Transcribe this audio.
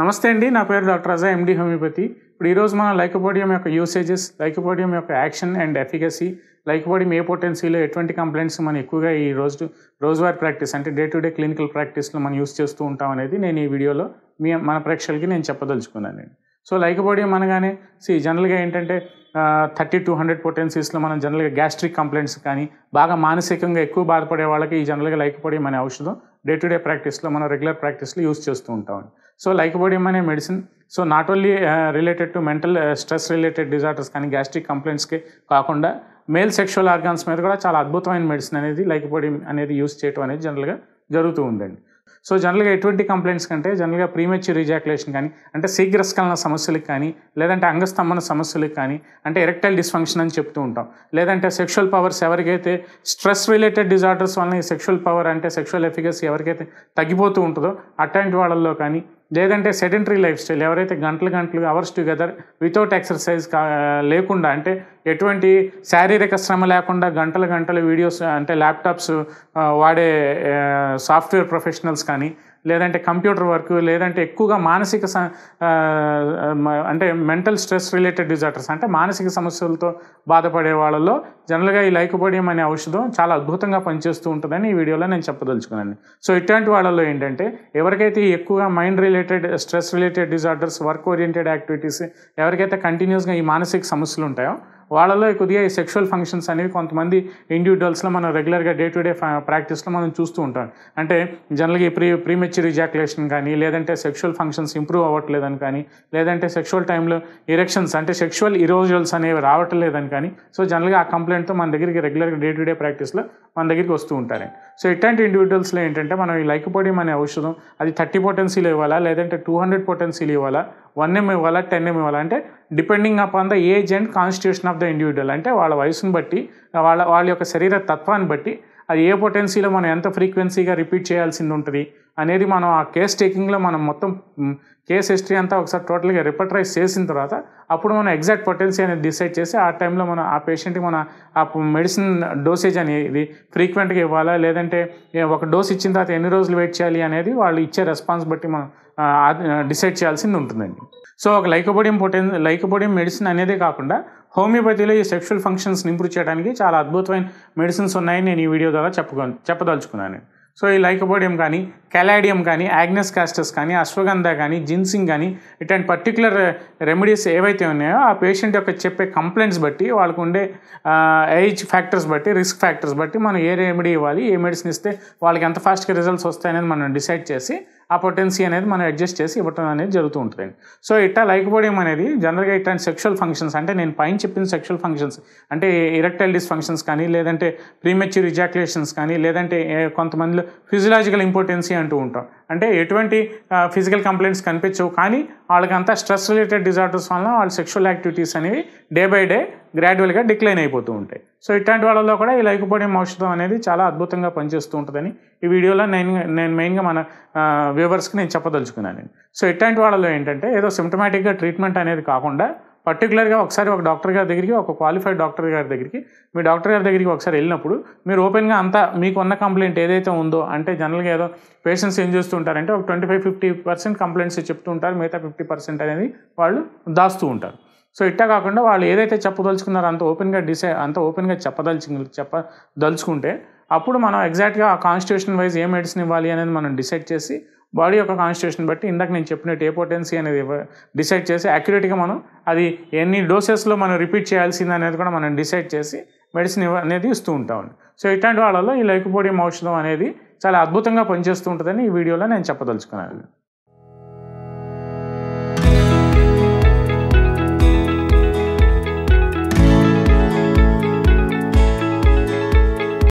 నమస్తే అండి నా పేరు డాక్టర్ అజా ఎండి హోమియోపతి ఇప్పుడు ఈరోజు మనం లైకపోడియం యొక్క యూసేజెస్ లైకపోడియం యొక్క యాక్షన్ అండ్ ఎఫికసీ లైకపోడియం ఏ పొటెన్సీలో ఎటువంటి కంప్లైంట్స్ మనం ఎక్కువగా ఈ రోజు రోజువారీ ప్రాక్టీస్ అంటే డే టు డే క్లినికల్ ప్రాక్టీస్లో మనం యూస్ చేస్తూ ఉంటాం అనేది నేను ఈ వీడియోలో మీ మన ప్రేక్షకులకి నేను చెప్పదలుచుకున్నాను సో లైకపోవడం అనగానే సి జనరల్గా ఏంటంటే థర్టీ టూ హండ్రెడ్ పొటెన్సీస్లో మనం జనరల్గా గ్యాస్ట్రిక్ కంప్లైంట్స్ కానీ బాగా మానసికంగా ఎక్కువ బాధపడే వాళ్ళకి ఈ జనరల్గా లైకపోవడం అనే ఔషధం డే టు డే ప్రాక్టీస్లో మనం రెగ్యులర్ ప్రాక్టీస్లో యూస్ చేస్తూ ఉంటామండి సో లైకపోవడం అనే medicine so not only related to mental stress related disorders కానీ గ్యాస్ట్రిక్ కంప్లైంట్స్కి కాకుండా మేల్ సెక్షువల్ ఆర్గాన్స్ మీద కూడా చాలా అద్భుతమైన మెడిసిన్ అనేది లైకపోవడం అనేది యూస్ చేయడం అనేది జనరల్గా జరుగుతూ ఉందండి సో జనరల్గా ఎటువంటి కంప్లైంట్స్ కంటే జనరల్గా ప్రీమెచ్యూర్ ఇజాక్యులేషన్ కానీ అంటే శీఘ్రస్కలన సమస్యలకు కానీ లేదంటే అంగస్తంభన సమస్యలకు కానీ అంటే ఎరెక్టైల్ డిస్ఫంక్షన్ అని చెప్తూ ఉంటాం లేదంటే సెక్షువల్ పవర్స్ ఎవరికైతే స్ట్రెస్ రిలేటెడ్ డిజార్డర్స్ వల్ల సెక్షువల్ పవర్ అంటే సెక్షువల్ ఎఫికసీ ఎవరికైతే తగ్గిపోతూ ఉంటుందో అటువంటి వాళ్ళల్లో కానీ లేదంటే సెడెంటరీ లైఫ్ స్టైల్ ఎవరైతే గంటలు గంటలు అవర్స్ టుగెదర్ వితౌట్ ఎక్సర్సైజ్ లేకుండా అంటే ఎటువంటి శారీరక శ్రమ లేకుండా గంటల గంటల వీడియోస్ అంటే ల్యాప్టాప్స్ వాడే సాఫ్ట్వేర్ ప్రొఫెషనల్స్ కానీ లేదంటే కంప్యూటర్ వర్క్ లేదంటే ఎక్కువగా మానసిక అంటే మెంటల్ స్ట్రెస్ రిలేటెడ్ డిజార్డర్స్ అంటే మానసిక సమస్యలతో బాధపడే వాళ్ళలో జనరల్గా ఈ లైకోపోడియం అనే ఔషధం చాలా అద్భుతంగా పనిచేస్తూ ఉంటుందని ఈ వీడియోలో నేను చెప్పదలుచుకున్నాను సో ఇట్లాంటి వాళ్ళలో ఏంటంటే ఎవరికైతే ఎక్కువగా mind related stress related disorders work oriented activities ఎవరికైతే కంటిన్యూస్గా ఈ మానసిక సమస్యలు ఉంటాయో వాళ్ళలో కొద్దిగా ఈ సెక్షువల్ ఫంక్షన్స్ అనేవి కొంతమంది ఇండివిజువల్స్లో మనం రెగ్యులర్గా డే టు డే ప్రాక్టీస్లో మనం చూస్తూ ఉంటాం అంటే జనరల్గా ప్రీ ప్రీమెచ్యూర్ ఇజాక్యులేషన్ కానీ లేదంటే సెక్షువల్ ఫంక్షన్స్ ఇంప్రూవ్ అవ్వట్లేదని కానీ లేదంటే సెక్షువల్ టైంలో ఇరెక్షన్స్ అంటే సెక్షువల్ ఇరోజువల్స్ అనేవి రావటం లేదని కానీ సో జనరల్గా ఆ కంప్లైంట్తో మన దగ్గరికి రెగ్యులర్గా డే టు డే ప్రాక్టీస్లో మన దగ్గరికి వస్తూ ఉంటారు సో ఇట్లాంటి ఇండివిజువల్స్లో ఏంటంటే మనం ఈ లైక్ లైకపోడియం అనే ఔషధం అది థర్టీ పొటెన్సీలు ఇవ్వాలా లేదంటే టూ హండ్రెడ్ పొటెన్సీలు ఇవ్వాలా వన్ ఏం ఇవ్వాలా టెన్ ఏం ఇవ్వాలా అంటే depending upon the age and constitution of the individual అంటే వాళ్ళ వయసును బట్టి వాళ్ళ వాళ్ళ యొక్క శరీర తత్వాన్ని బట్టి అది ఏ పొటెన్సీలో మనం ఎంత ఫ్రీక్వెన్సీగా రిపీట్ చేయాల్సింది ఉంటుంది అనేది మనం ఆ కేస్ టేకింగ్లో మనం మొత్తం కేస్ హిస్టరీ అంతా ఒకసారి టోటల్గా రిపర్టరైజ్ చేసిన తర్వాత అప్పుడు మనం ఎగ్జాక్ట్ పొటెన్సీ అనేది డిసైడ్ చేసి ఆ టైంలో మనం ఆ పేషెంట్కి మన ఆ మెడిసిన్ డోసేజ్ అనేది ఫ్రీక్వెంట్గా ఇవ్వాలా లేదంటే ఒక డోస్ ఇచ్చిన తర్వాత ఎన్ని రోజులు వెయిట్ చేయాలి అనేది వాళ్ళు ఇచ్చే రెస్పాన్స్ బట్టి మనం డిసైడ్ చేయాల్సింది ఉంటుందండి సో ఒక లైకోబోడియం పొటెన్ లైకోబోడియం మెడిసిన్ అనేదే కాకుండా హోమియోపతిలో ఈ సెక్షువల్ ఫంక్షన్స్ని ఇంప్రూవ్ చేయడానికి చాలా అద్భుతమైన మెడిసిన్స్ ఉన్నాయని నేను ఈ వీడియో ద్వారా చెప్పగ చెప్పదలుచుకున్నాను సో ఈ లైకబోడియం కానీ కెలాడియం కానీ యాగ్నస్ కాస్టస్ కానీ అశ్వగంధ కానీ జిన్సింగ్ కానీ ఇట్లాంటి పర్టికులర్ రెమెడీస్ ఏవైతే ఉన్నాయో ఆ పేషెంట్ యొక్క చెప్పే కంప్లైంట్స్ బట్టి వాళ్ళకు ఉండే ఏజ్ ఫ్యాక్టర్స్ బట్టి రిస్క్ ఫ్యాక్టర్స్ బట్టి మనం ఏ రెమెడీ ఇవ్వాలి ఏ మెడిసిన్ ఇస్తే వాళ్ళకి ఎంత ఫాస్ట్గా రిజల్ట్స్ వస్తాయనేది మనం డిసైడ్ చేసి ఆ పొటెన్సీ అనేది మనం అడ్జస్ట్ చేసి ఇవ్వటం అనేది జరుగుతూ ఉంటుంది సో ఇట్లా లైక్పోవడం అనేది జనరల్గా ఇట్లాంటి సెక్షువల్ ఫంక్షన్స్ అంటే నేను పైన చెప్పిన సెక్షువల్ ఫంక్షన్స్ అంటే ఇరెక్టైల్ డిస్ఫంక్షన్స్ కానీ లేదంటే ప్రీమెచ్యూర్ ఇజాక్యులేషన్స్ కానీ లేదంటే కొంతమందిలో ఫిజియలాజికల్ ఇంపార్టెన్సీ అంటూ ఉంటాం అంటే ఎటువంటి ఫిజికల్ కంప్లైంట్స్ కనిపించవు కానీ వాళ్ళకంతా స్ట్రెస్ రిలేటెడ్ డిజార్డర్స్ వల్ల వాళ్ళ సెక్షువల్ యాక్టివిటీస్ అనేవి డే బై డే గ్రాడ్యువల్గా డిక్లైన్ అయిపోతూ ఉంటాయి సో ఇట్లాంటి వాళ్ళలో కూడా ఈ లైకపోడియం ఔషధం అనేది చాలా అద్భుతంగా పనిచేస్తూ ఉంటుందని ఈ వీడియోలో నేను నేను మెయిన్గా మన వ్యూవర్స్కి నేను చెప్పదలుచుకున్నాను సో ఇట్లాంటి వాళ్ళలో ఏంటంటే ఏదో సిమ్టమాటిక్గా ట్రీట్మెంట్ అనేది కాకుండా పర్టికులర్గా ఒకసారి ఒక డాక్టర్ గారి దగ్గరికి ఒక క్వాలిఫైడ్ డాక్టర్ గారి దగ్గరికి మీ డాక్టర్ గారి దగ్గరికి ఒకసారి వెళ్ళినప్పుడు మీరు ఓపెన్గా అంతా మీకు ఉన్న కంప్లైంట్ ఏదైతే ఉందో అంటే జనరల్గా ఏదో పేషెంట్స్ ఏం చేస్తుంటారంటే ఒక twenty five fifty percent complaints చెప్తూ ఉంటారు మిగతా ఫిఫ్టీ పర్సెంట్ అనేది వాళ్ళు దాస్తూ ఉంటారు సో ఇట్టా కాకుండా వాళ్ళు ఏదైతే చెప్పదలుచుకున్నారో అంత ఓపెన్గా డిసై అంత ఓపెన్గా చెప్పదలుచు చెప్పదలుచుకుంటే అప్పుడు మనం ఎగ్జాక్ట్గా ఆ కాన్స్టిట్యూషన్ వైజ్ ఏ మెడిసిన్ ఇవ్వాలి అనేది మనం డిసైడ్ చేసి బాడీ యొక్క కాన్స్టిట్యూషన్ బట్టి ఇందాక నేను చెప్పినట్టు ఏ పొటెన్సీ అనేది డిసైడ్ చేసి అక్యురేట్గా మనం అది ఎన్ని డోసెస్లో మనం రిపీట్ చేయాల్సింది అనేది కూడా మనం డిసైడ్ చేసి మెడిసిన్ అనేది ఇస్తూ ఉంటామండి సో ఇట్లాంటి వాళ్ళలో ఈ లైకపోడియం ఔషధం అనేది చాలా అద్భుతంగా పనిచేస్తూ ఉంటుందని ఈ వీడియోలో నేను చెప్పదలుచుకున్నాను